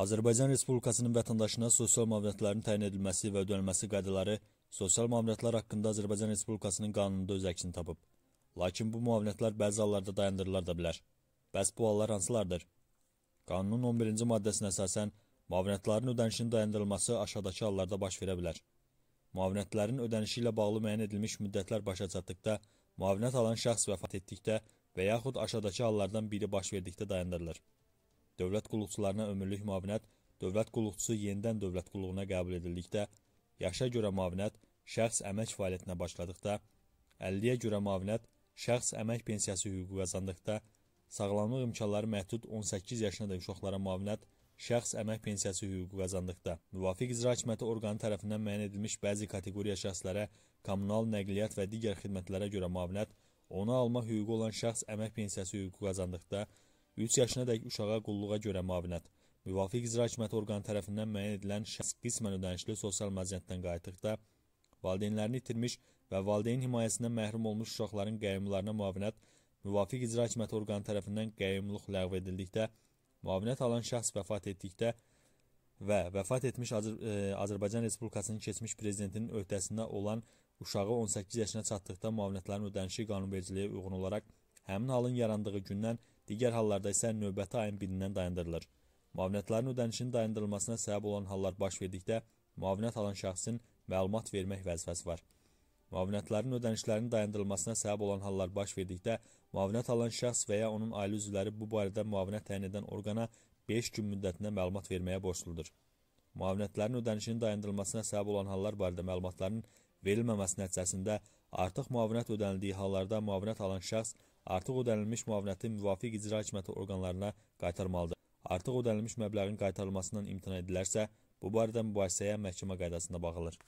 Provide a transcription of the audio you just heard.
Azərbaycan Respublikasının vətəndaşına sosial müavinətlərin təyin edilməsi və ödənilməsi qaydaları sosial müavinətlər haqqında Azərbaycan Respublikasının qanununda öz əksini tapıb. Lakin bu müavinətlər bəzi hallarda dayandırıla da bilər. Bəs bu hallar hansılardır? Qanunun 11-ci maddəsinə əsasən müavinətlərin ödənişinin dayandırılması aşağıdakı hallarda baş verə bilər. Müavinətlərin ödənişi ilə bağlı müəyyən edilmiş müddətlər başa çatdıqda, müavinət alan şəxs vəfat etdikdə və yaxud aşağıdakı hallardan biri baş verdikdə dayandırılır. Dövlət qulluqçularına ömürlük müavinət, dövlət qulluqçusu yenidən dövlət qulluğuna qəbul edildikdə, yaşa görə müavinət, şəxs əmək fəaliyyətinə başladıqda, 50-yə görə müavinət, şəxs əmək pensiyası hüququ qazandıqda, sağlamlıq imkanları məhdud 18 yaşındakı uşaqlara müavinət, şəxs əmək pensiyası hüququ qazandıqda, müvafiq icra hakimiyyəti orqanı tərəfindən müəyyən edilmiş bəzi kateqoriya şəxslərə kommunal nəqliyyat və digər xidmətlərə görə müavinət, onu alma hüququ olan şəxs əmək pensiyası hüququ qazandıqda, 3 yaşına dək uşağa qulluğa görə müavinət müvafiq icra hakimiyyəti orqanı tərəfindən müəyyən edilən şəxs qismən ödənişli sosial məziyyətdən qayıtdıqda valideynlərini itirmiş və valideyn himayəsindən məhrum olmuş uşaqların qəyyumlarına müavinət müvafiq icra hakimiyyəti orqanı tərəfindən qəyyumluq ləğv edildikdə müavinət alan şəxs vəfat etdikdə və vəfat etmiş Azər ə, e, Azərbaycan Respublikasının keçmiş prezidentinin öhdəsində olan uşağı 18 yaşına çatdıqda müavinətlərin ödənişi qanunvericiliyə uyğun olaraq həmin halın yarandığı gündən digər hallarda isə növbəti ayın birindən dayandırılır. Müavinətlərin ödənişinin dayandırılmasına səbəb olan hallar baş verdikdə müavinət alan şəxsin məlumat vermək vəzifəsi var. Müavinətlərin ödənişlərinin dayandırılmasına səbəb olan hallar baş verdikdə müavinət alan şəxs və ya onun ailə üzvləri bu barədə müavinət təyin edən orqana 5 gün müddətində məlumat verməyə borcludur. Müavinətlərin ödənişinin dayandırılmasına səbəb olan hallar barədə məlumatların verilməməsi nəticəsində Artıq müavinət ödənildiyi hallarda müavinət alan şəxs artıq ödənilmiş müavinəti müvafiq icra hakimiyyəti orqanlarına qaytarmalıdır. Artıq ödənilmiş məbləğin qaytarılmasından imtina edilərsə, bu barədə mübahisəyə məhkəmə qaydasında bağlıdır.